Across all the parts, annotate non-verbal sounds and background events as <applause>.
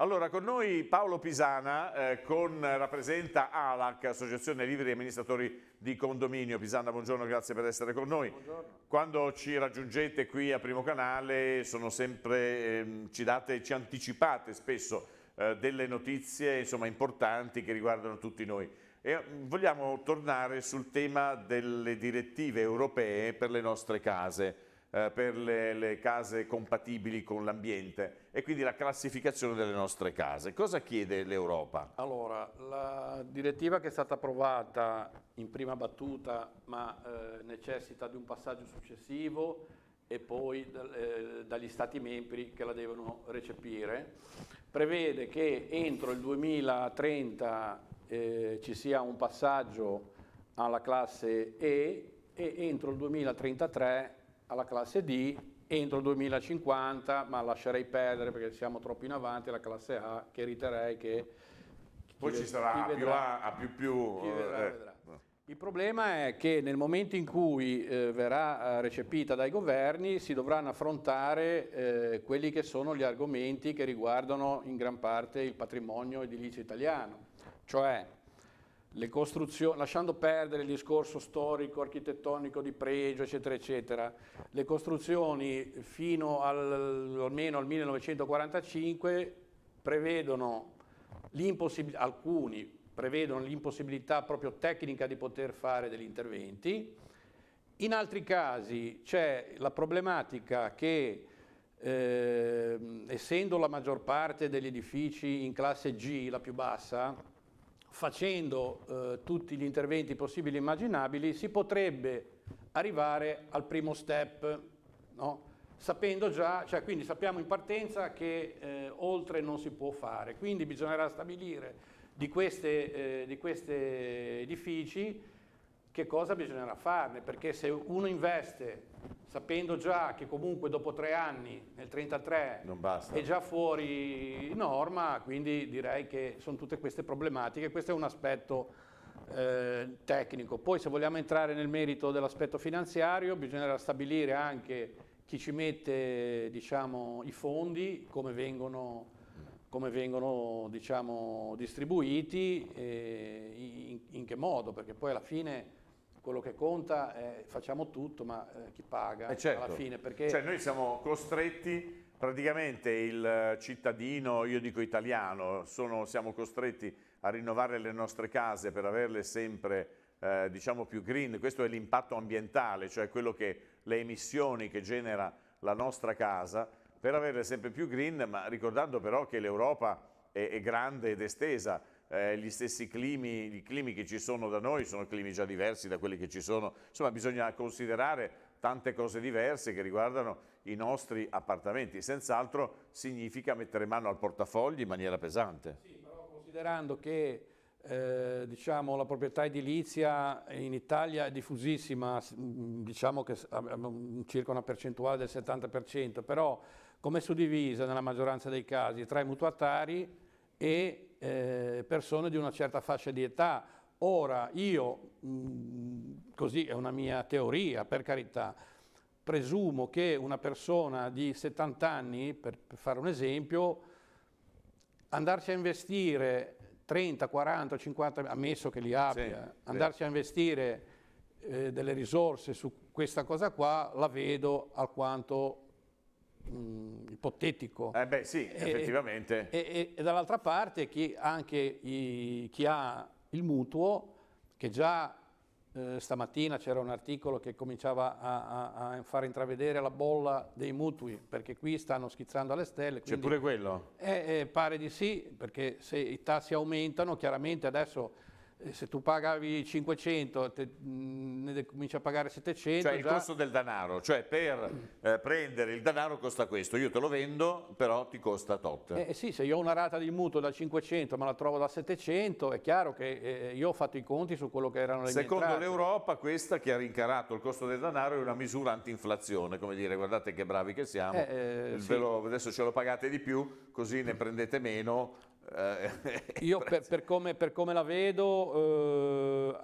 Allora, con noi Paolo Pisana, eh, con, rappresenta ALAC, Associazione Liberi Amministratori di Condominio. Pisana, buongiorno, grazie per essere con noi. Buongiorno. Quando ci raggiungete qui a Primo Canale, sempre, eh, ci, date, ci, anticipate spesso eh, delle notizie insomma, importanti che riguardano tutti noi. E mm, vogliamo tornare sul tema delle direttive europee per le nostre case eh, per le, le case compatibili con l'ambiente e quindi la classificazione delle nostre case. Cosa chiede l'Europa? Allora, la direttiva che è stata approvata in prima battuta ma eh, necessita di un passaggio successivo e poi eh, dagli Stati membri che la devono recepire, prevede che entro il 2030 eh, ci sia un passaggio alla classe E e entro il 2033 alla classe D entro il 2050, ma lascerei perdere perché siamo troppo in avanti, la classe A che riterei che... Poi ci sarà vedrà, più A, a più più... Vedrà, eh, eh. vedrà. Il problema è che nel momento in cui eh, verrà eh, recepita dai governi si dovranno affrontare eh, quelli che sono gli argomenti che riguardano in gran parte il patrimonio edilizio italiano, cioè lasciando perdere il discorso storico, architettonico di pregio, eccetera, eccetera, le costruzioni fino al, almeno al 1945 prevedono alcuni prevedono l'impossibilità proprio tecnica di poter fare degli interventi, in altri casi c'è la problematica che eh, essendo la maggior parte degli edifici in classe G, la più bassa, facendo eh, tutti gli interventi possibili e immaginabili, si potrebbe arrivare al primo step, no? sapendo già, cioè quindi sappiamo in partenza che eh, oltre non si può fare, quindi bisognerà stabilire di, queste, eh, di questi edifici che cosa bisognerà farne, perché se uno investe sapendo già che comunque dopo tre anni, nel 33, è già fuori norma, quindi direi che sono tutte queste problematiche, questo è un aspetto eh, tecnico. Poi se vogliamo entrare nel merito dell'aspetto finanziario bisognerà stabilire anche chi ci mette diciamo, i fondi, come vengono come vengono diciamo, distribuiti e eh, in, in, che modo, perché poi alla fine quello che conta è eh, facciamo tutto, ma eh, chi paga eh certo. alla fine? Perché... Cioè noi siamo costretti, praticamente il cittadino, io dico italiano, sono, siamo costretti a rinnovare le nostre case per averle sempre eh, diciamo più green, questo è l'impatto ambientale, cioè quello che le emissioni che genera la nostra casa, per averle sempre più green, ma ricordando però che l'Europa è, è grande ed estesa, eh, gli stessi climi, i climi che ci sono da noi sono climi già diversi da quelli che ci sono, insomma bisogna considerare tante cose diverse che riguardano i nostri appartamenti, senz'altro significa mettere mano al portafogli in maniera pesante. Sì, però considerando che eh, diciamo, la proprietà edilizia in Italia è diffusissima, mm, diciamo che mm, circa una percentuale del 70%, però come suddivisa nella maggioranza dei casi tra i mutuatari e eh, persone di una certa fascia di età. Ora io, mh, mm, così è una mia teoria, per carità, presumo che una persona di 70 anni, per, per fare un esempio, andarci a investire 30, 40, 50, ammesso che li abbia, sì, andarci sì. a investire eh, delle risorse su questa cosa qua, la vedo alquanto mh, mm, ipotetico. Eh beh sì, e, effettivamente. E, e, e dall'altra parte chi, anche i, chi ha il mutuo, che già eh, stamattina c'era un articolo che cominciava a, a, a, far intravedere la bolla dei mutui, perché qui stanno schizzando alle stelle. C'è pure quello? Eh, eh, pare di sì, perché se i tassi aumentano, chiaramente adesso eh, se tu pagavi 500 te, mm, ne cominci a pagare 700 cioè già... il costo del denaro cioè per eh, prendere il denaro costa questo io te lo vendo però ti costa tot eh, eh sì se io ho una rata di mutuo da 500 ma la trovo da 700 è chiaro che eh, io ho fatto i conti su quello che erano le secondo mie secondo l'Europa questa che ha rincarato il costo del denaro è una misura antinflazione come dire guardate che bravi che siamo eh, sì. lo, adesso ce lo pagate di più così ne prendete meno io eh, <laughs> per, per, come, per, come, la vedo eh,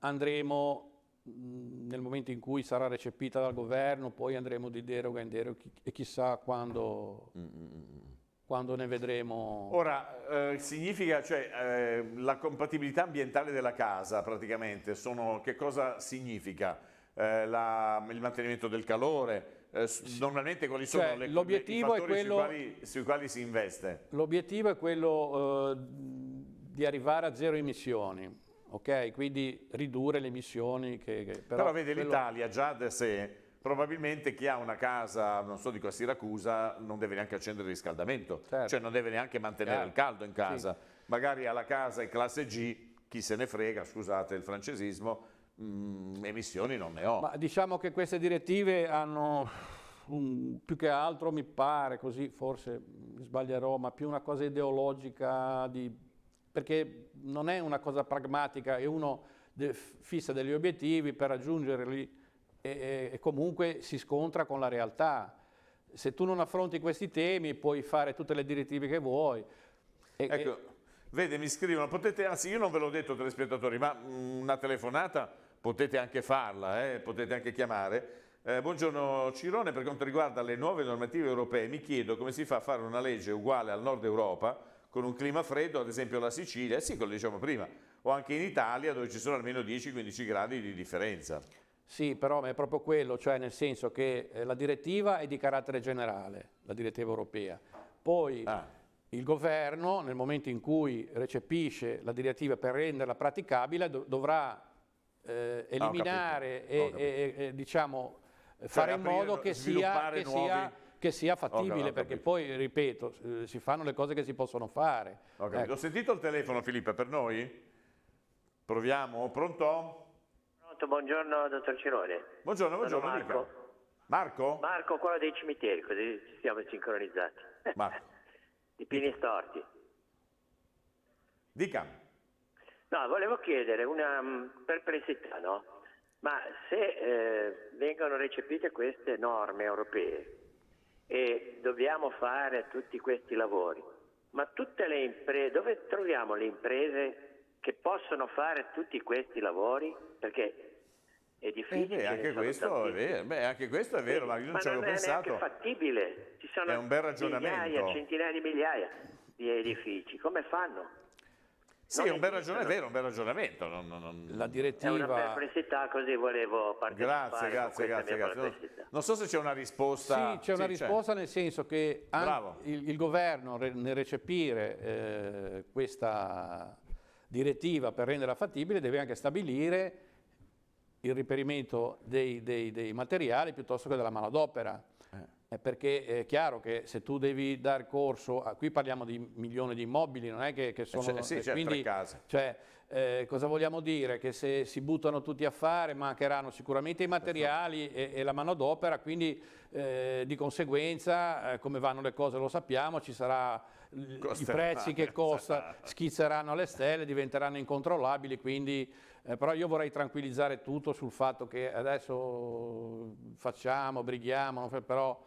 andremo mm, nel momento in cui sarà recepita dal governo, poi andremo di deroga in deroga e chissà quando, mm, mm, quando ne vedremo. Ora, eh, significa, cioè, eh, la compatibilità ambientale della casa praticamente, sono, che cosa significa? Eh, la, il mantenimento del calore, eh, normalmente quali sono cioè, le, i fattori quello, sui, quali, sui, quali, si investe? L'obiettivo è quello eh, di arrivare a zero emissioni. Okay? quindi ridurre le emissioni. Che, che, però, però vede l'Italia già da sé probabilmente chi ha una casa, non so, dico a Siracusa, non deve neanche accendere il riscaldamento, certo. cioè non deve neanche mantenere certo. il caldo in casa. Sì. Magari ha la casa in classe G, chi se ne frega, scusate il francesismo, mh, mm, emissioni non ne ho. Ma diciamo che queste direttive hanno un, più che altro, mi pare, così forse sbaglierò, ma più una cosa ideologica, di, perché non è una cosa pragmatica e uno de, fissa degli obiettivi per raggiungerli e, e comunque si scontra con la realtà. Se tu non affronti questi temi puoi fare tutte le direttive che vuoi. E, ecco, Vede, mi scrivono, potete, anzi io non ve l'ho detto telespettatori, ma mm, una telefonata potete anche farla, eh, potete anche chiamare. Eh, buongiorno Cirone, per quanto riguarda le nuove normative europee mi chiedo come si fa a fare una legge uguale al nord Europa con un clima freddo, ad esempio la Sicilia, sì, come diciamo prima, o anche in Italia dove ci sono almeno 10-15 gradi di differenza. Sì, però è proprio quello, cioè nel senso che eh, la direttiva è di carattere generale, la direttiva europea. Poi ah il governo, nel momento in cui recepisce la direttiva per renderla praticabile, dov dovrà eh, ah, eliminare e, e, e, diciamo, cioè, fare in modo che sia, che, sia, che sia, fattibile, perché poi, ripeto, si fanno le cose che si possono fare. Ho, ecco. Ho sentito il telefono, Filippa, per noi? Proviamo, pronto? Pronto, buongiorno, dottor Cirone. Buongiorno, buongiorno, Marco. Marco? Marco, quello dei cimiteri, così siamo sincronizzati. Marco di Pini Storti. Dica. No, volevo chiedere una mm, perplessità, no? Ma se eh, vengono recepite queste norme europee e dobbiamo fare tutti questi lavori, ma tutte le imprese, dove troviamo le imprese che possono fare tutti questi lavori? Perché è eh, difficile. Eh anche, questo è vero, beh, anche, questo è vero, eh, ma io non ci avevo pensato. È fattibile, ci sono è un bel migliaia, centinaia di migliaia di edifici, come fanno? Sì, è un bel ragionamento, è vero, un bel ragionamento. Non, non, non... La direttiva... È una perplessità, così volevo partecipare. Grazie, grazie, grazie. grazie. Non, non, so se c'è una risposta. Sì, c'è una sì, risposta nel senso che il, il, governo nel recepire eh, questa direttiva per renderla fattibile deve anche stabilire il riperimento dei, dei, dei materiali piuttosto che della manodopera. Eh. eh. Perché è chiaro che se tu devi dar corso, a, qui parliamo di milioni di immobili, non è che, che eh, sono... Cioè, sì, eh, cioè, quindi, case. Cioè, eh, cosa vogliamo dire? Che se si buttano tutti a fare mancheranno sicuramente i materiali esatto. e, e la manodopera, quindi eh, di conseguenza come vanno le cose lo sappiamo, ci sarà i prezzi che costa schizzeranno alle stelle, diventeranno incontrollabili, quindi eh, però io vorrei tranquillizzare tutto sul fatto che adesso facciamo, brighiamo, però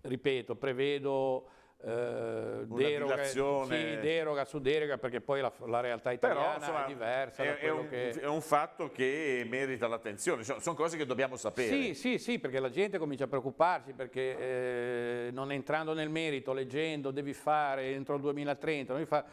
ripeto, prevedo eh, deroga, sì, deroga, su deroga perché poi la, la realtà italiana Però, insomma, è diversa è, è, un, che... è, un, fatto che merita l'attenzione cioè, sono cose che dobbiamo sapere sì sì sì perché la gente comincia a preoccuparsi perché eh, non entrando nel merito leggendo devi fare entro il 2030 fa...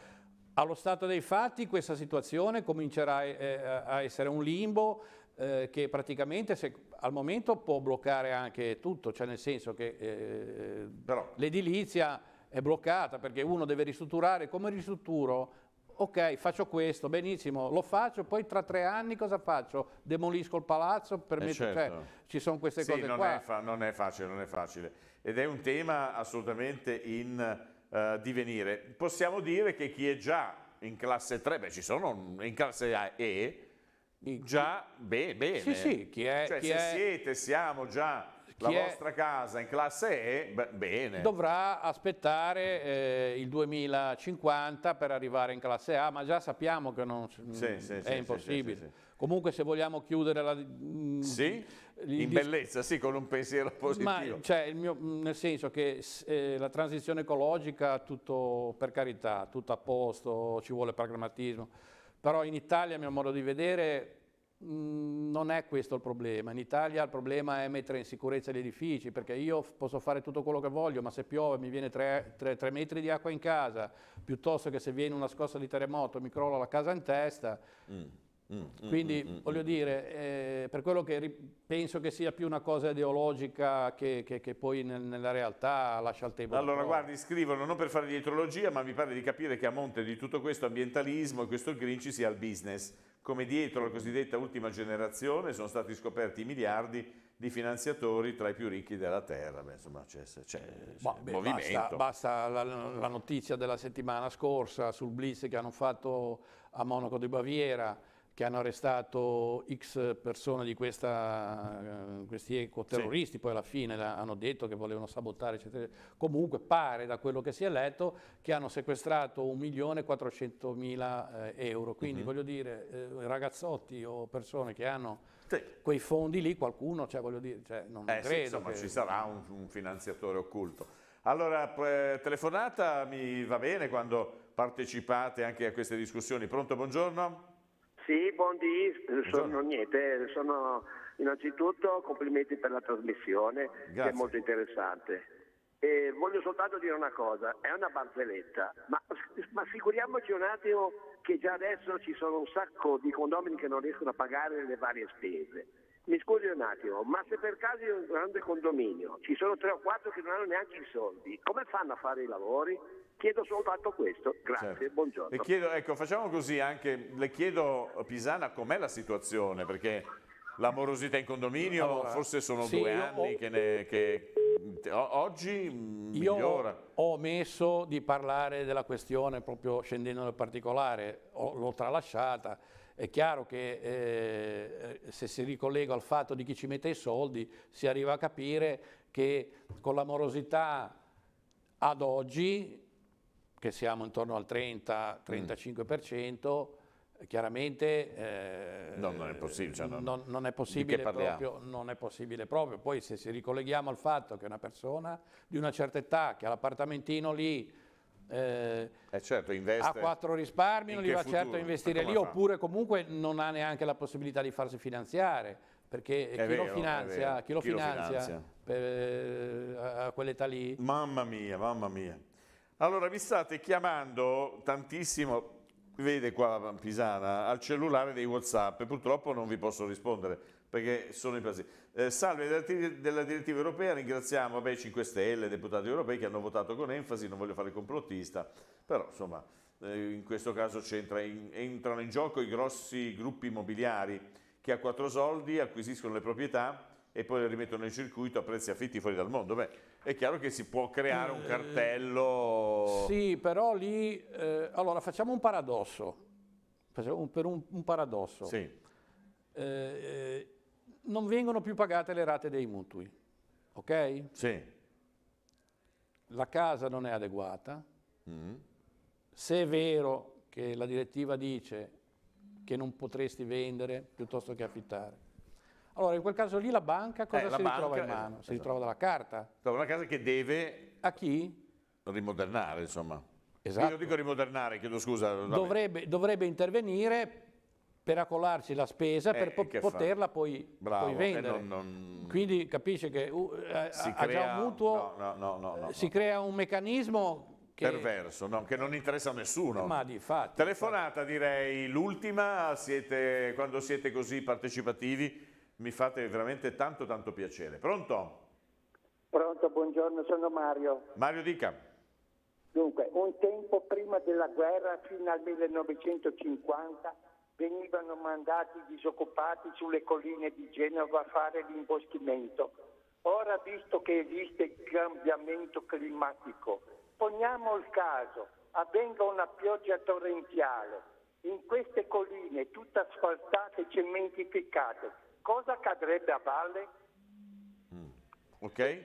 allo stato dei fatti questa situazione comincerà eh, eh a essere un limbo eh, che praticamente se, al momento può bloccare anche tutto, cioè nel senso che eh, l'edilizia è bloccata perché uno deve ristrutturare, come ristrutturo? Ok, faccio questo, benissimo, lo faccio, poi tra tre anni cosa faccio? Demolisco il palazzo? Per eh, me, cioè, certo. cioè, ci sono queste sì, cose non qua. È non è facile, non è facile. Ed è un tema assolutamente in uh, divenire. Possiamo dire che chi è già in classe 3, beh ci sono in classe A E, già beh, bene. Sì, sì, chi è... Cioè chi se è... siete, siamo già la vostra casa in classe E, bene. Dovrà aspettare eh, il 2050 per arrivare in classe A, ma già sappiamo che non, sì, mh, sì, è sì, impossibile. Comunque se vogliamo chiudere la... Mh, mm, in bellezza, sì, con un pensiero positivo. Ma, cioè, mio, mm, nel senso che eh, la transizione ecologica, tutto per carità, tutto a posto, ci vuole pragmatismo, però in Italia, a mio modo di vedere, Mm, non è questo il problema. In Italia il problema è mettere in sicurezza gli edifici, perché io posso fare tutto quello che voglio, ma se piove mi viene 3 metri di acqua in casa, piuttosto che se viene una scossa di terremoto mi crolla la casa in testa, mm. Mm, mm, Quindi mm, voglio dire, eh, per quello che penso che sia più una cosa ideologica che, che, che poi nel, nella realtà lascia il tempo. Allora, guardi, scrivono non per fare dietrologia, ma mi pare di capire che a monte di tutto questo ambientalismo e questo green ci sia il business. Come dietro la cosiddetta ultima generazione sono stati scoperti miliardi di finanziatori tra i più ricchi della terra. Beh, insomma, c'è, c'è, bah, beh, Basta, basta la, la, notizia della settimana scorsa sul blitz che hanno fatto a Monaco di Baviera che hanno arrestato X persone di questa, eh, questi ecoterroristi, sì. poi alla fine hanno detto che volevano sabotare, eccetera. Comunque pare da quello che si è letto che hanno sequestrato 1.400.000 eh, euro, quindi mm -hmm. voglio dire eh, ragazzotti o persone che hanno sì. quei fondi lì, qualcuno, cioè, voglio dire, cioè, non eh, credo. Sì, insomma che... ci sarà un, un finanziatore occulto. Allora, telefonata mi va bene quando partecipate anche a queste discussioni. Pronto, buongiorno? Sì, buondì, sono niente, sono innanzitutto complimenti per la trasmissione, Grazie. che è molto interessante. E voglio soltanto dire una cosa, è una barzelletta, ma, ma, figuriamoci un attimo che già adesso ci sono un sacco di condomini che non riescono a pagare le varie spese. Mi scusi un attimo, ma se per caso in un grande condominio ci sono tre o quattro che non hanno neanche i soldi, come fanno a fare i lavori? Chiedo soltanto questo, grazie, certo. buongiorno. Chiedo, ecco, facciamo così anche, le chiedo Pisana com'è la situazione, perché la morosità in condominio allora, forse sono sì, due anni ho, che, ne, che oggi migliora. Io ho omesso di parlare della questione proprio scendendo nel particolare, l'ho tralasciata. È chiaro che eh, se si ricollega al fatto di chi ci mette i soldi si arriva a capire che con la morosità ad oggi che siamo intorno al 30-35%, mm. chiaramente eh, no, non, è possibile, cioè non, non, non, è possibile proprio, non è possibile proprio. Poi se ci ricolleghiamo al fatto che una persona di una certa età che ha l'appartamentino lì eh, eh certo, ha quattro risparmi, non li va futuro? certo a investire lì, fa? oppure comunque non ha neanche la possibilità di farsi finanziare, perché chi, vero, lo finanzia, chi, lo finanzia, lo finanzia per, eh, a quell'età lì? Mamma mia, mamma mia. Allora vi state chiamando tantissimo, vede qua Pisana, al cellulare dei Whatsapp, purtroppo non vi posso rispondere perché sono in presenti. Eh, salve della direttiva europea, ringraziamo vabbè, 5 Stelle, deputati europei che hanno votato con enfasi, non voglio fare complottista, però insomma eh, in questo caso in, entrano in gioco i grossi gruppi immobiliari che a quattro soldi acquisiscono le proprietà e poi le rimettono nel circuito a prezzi affitti fuori dal mondo. Beh, è chiaro che si può creare un eh, cartello. Sì, però lì... Eh, allora, facciamo un paradosso. Facciamo un, per un, un paradosso. Sì. Eh, eh, non vengono più pagate le rate dei mutui, ok? Sì. La casa non è adeguata. Mm. Se è vero che la direttiva dice che non potresti vendere piuttosto che affittare, allora, in quel caso lì la banca cosa eh, si ritrova in mano? Esatto. Si ritrova dalla carta. Trova una casa che deve... A chi? Rimodernare, insomma. Esatto. Io dico rimodernare, chiedo scusa. Dovrebbe, dovrebbe intervenire per accolarci la spesa eh, per poterla poi, Bravo, poi, eh, vendere. Non, non... Quindi capisce che uh, eh, si ha crea, già un mutuo, no, no, no, si crea un meccanismo che... perverso, che non interessa a nessuno. Ma di fatto. Telefonata infatti. direi l'ultima, quando siete così partecipativi mi fate veramente tanto tanto piacere. Pronto? Pronto, buongiorno, sono Mario. Mario Dica. Dunque, un tempo prima della guerra, fino al 1950, venivano mandati disoccupati sulle colline di Genova a fare l'imboschimento. Ora, visto che esiste il cambiamento climatico, poniamo il caso, avvenga una pioggia torrenziale, in queste colline tutte asfaltate e cementificate, cosa accadrebbe a valle? Mm. Ok?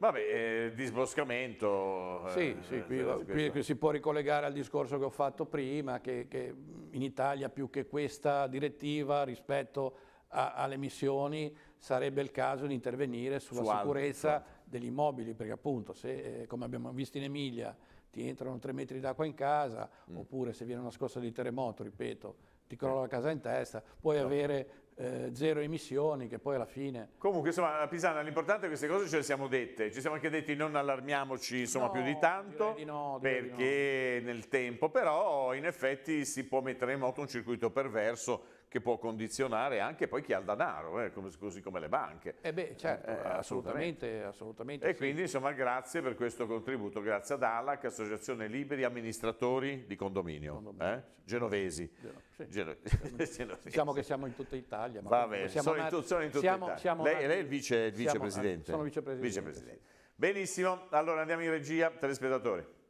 Vabbè, eh, disboscamento. Sì, eh, sì qui, eh, qui, qui, si può ricollegare al discorso che ho fatto prima, che, che in Italia più che questa direttiva rispetto a, alle missioni sarebbe il caso di intervenire sulla Su sicurezza altro, degli immobili, perché appunto se, eh, come abbiamo visto in Emilia, ti entrano tre metri d'acqua in casa, mm. oppure se viene una scossa di terremoto, ripeto, ti crolla la casa in testa, puoi no. Certo. avere eh, zero emissioni, che poi alla fine... Comunque, insomma, la Pisana, l'importante è che queste cose ce le siamo dette, ci siamo anche detti non allarmiamoci insomma, no, più di tanto, di no, perché di no. nel tempo, però in effetti si può mettere in moto un circuito perverso che può condizionare anche poi chi ha il denaro, eh, così come le banche. Eh beh, eh, certo, eh, assolutamente, assolutamente, assolutamente. E sì. quindi insomma grazie per questo contributo, grazie ad ALAC, Associazione Liberi Amministratori di Condominio, condominio eh? sì. genovesi. Sì. <laughs> genovesi. Diciamo che siamo in tutta Italia. Ma Vabbè, siamo in, tu, sono in tutta siamo, Italia. Siamo lei, lei, è il, vice, vicepresidente. sono vicepresidente. vicepresidente. Benissimo, allora andiamo in regia, telespettatori.